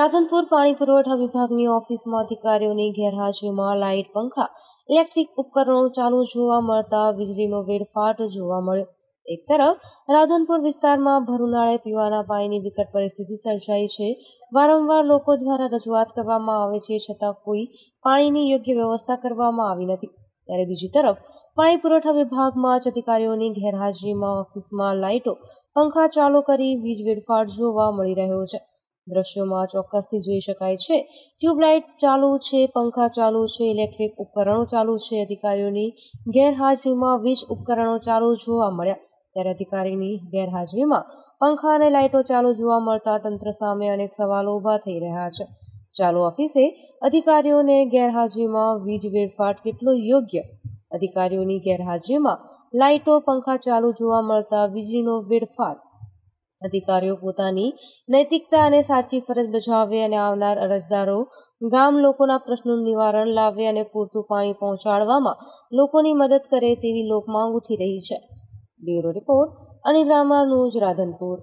રાધનપુર પાણી પુરવઠા વિભાગની ઓફિસમાં અધિકારીઓની ગેરહાજરીમાં લાઇટ પંખા ઇલેક્ટ્રિક ઉપકરણો ચાલુ જોવા મળતા વીજળીનો વેડફાટ જોવા મળ્યો એક તરફ રાધનપુર વિસ્તારમાં ભરુનાળે પીવાના પાણીની વિકટ પરિસ્થિતિ સર્જાઈ છે વારંવાર લોકો દ્વારા રજૂઆત કરવામાં આવે છે છતાં કોઈ પાણીની યોગ્ય વ્યવસ્થા કરવામાં આવી નથી ત્યારે બીજી તરફ પાણી પુરવઠા વિભાગમાં જ અધિકારીઓની ગેરહાજરીમાં ઓફિસમાં લાઇટો પંખા ચાલુ કરી વીજ વેડફાટ જોવા મળી રહ્યો છે દ્રશ્યોમાં ચોક્કસથી જોઈ શકાય છે ટ્યુબલાઇટ ચાલુ છે પંખા ચાલુ છે ઇલેક્ટ્રિક ઉપકરણો ચાલુ છે અધિકારીઓની ગેરહાજરીમાં વીજ ઉપકરણો ચાલુ જોવા મળ્યા ત્યારે અધિકારીની ગેરહાજરીમાં પંખા અને લાઇટો ચાલુ જોવા મળતા તંત્ર સામે અનેક સવાલો ઉભા થઈ રહ્યા છે ચાલુ ઓફિસે અધિકારીઓને ગેરહાજરીમાં વીજ વેડફાટ કેટલો યોગ્ય અધિકારીઓની ગેરહાજરીમાં લાઇટો પંખા ચાલુ જોવા મળતા વીજળીનો વેડફાટ અધિકારીઓ પોતાની નૈતિકતા અને સાચી ફરજ બજાવે અને આવનાર અરજદારો ગામ લોકોના પ્રશ્નોનું નિવારણ લાવે અને પૂરતું પાણી પહોંચાડવામાં લોકોની મદદ કરે તેવી લોકમાંગ ઉઠી રહી છે બ્યુરો રિપોર્ટ અનિલ રામાનુજ રાધનપુર